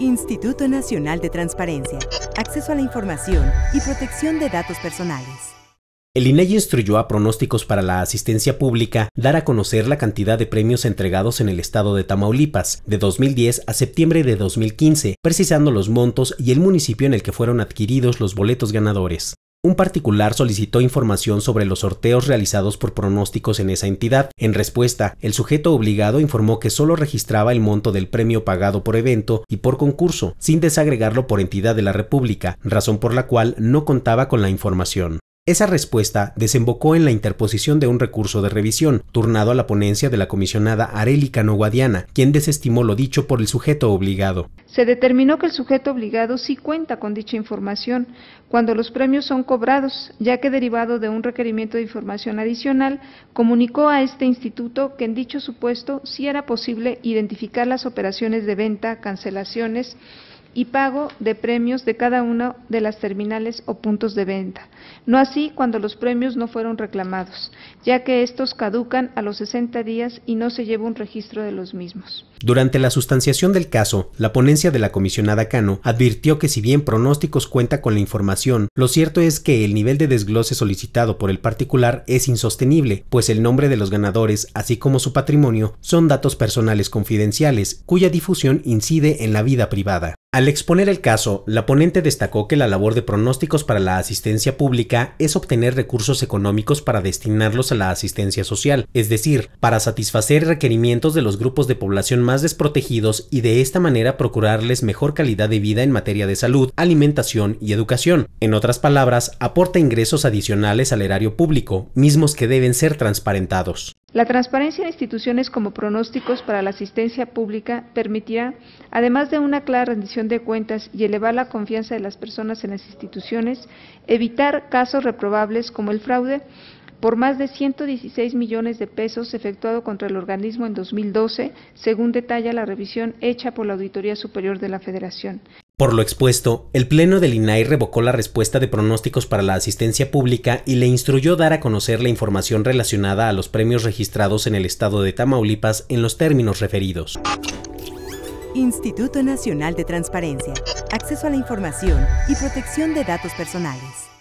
Instituto Nacional de Transparencia, Acceso a la Información y Protección de Datos Personales. El INEI instruyó a pronósticos para la asistencia pública dar a conocer la cantidad de premios entregados en el estado de Tamaulipas de 2010 a septiembre de 2015, precisando los montos y el municipio en el que fueron adquiridos los boletos ganadores. Un particular solicitó información sobre los sorteos realizados por pronósticos en esa entidad. En respuesta, el sujeto obligado informó que solo registraba el monto del premio pagado por evento y por concurso, sin desagregarlo por entidad de la República, razón por la cual no contaba con la información. Esa respuesta desembocó en la interposición de un recurso de revisión, turnado a la ponencia de la comisionada Arélica Noguadiana, quien desestimó lo dicho por el sujeto obligado. Se determinó que el sujeto obligado sí cuenta con dicha información cuando los premios son cobrados, ya que derivado de un requerimiento de información adicional, comunicó a este instituto que en dicho supuesto sí era posible identificar las operaciones de venta, cancelaciones, y pago de premios de cada una de las terminales o puntos de venta. No así cuando los premios no fueron reclamados, ya que estos caducan a los 60 días y no se lleva un registro de los mismos. Durante la sustanciación del caso, la ponencia de la comisionada Cano advirtió que si bien pronósticos cuenta con la información, lo cierto es que el nivel de desglose solicitado por el particular es insostenible, pues el nombre de los ganadores, así como su patrimonio, son datos personales confidenciales, cuya difusión incide en la vida privada. Al exponer el caso, la ponente destacó que la labor de pronósticos para la asistencia pública es obtener recursos económicos para destinarlos a la asistencia social, es decir, para satisfacer requerimientos de los grupos de población más desprotegidos y de esta manera procurarles mejor calidad de vida en materia de salud, alimentación y educación. En otras palabras, aporta ingresos adicionales al erario público, mismos que deben ser transparentados. La transparencia en instituciones como pronósticos para la asistencia pública permitirá, además de una clara rendición de cuentas y elevar la confianza de las personas en las instituciones, evitar casos reprobables como el fraude por más de 116 millones de pesos efectuado contra el organismo en 2012, según detalla la revisión hecha por la Auditoría Superior de la Federación. Por lo expuesto, el Pleno del INAI revocó la respuesta de pronósticos para la asistencia pública y le instruyó dar a conocer la información relacionada a los premios registrados en el estado de Tamaulipas en los términos referidos. Instituto Nacional de Transparencia, Acceso a la Información y Protección de Datos Personales.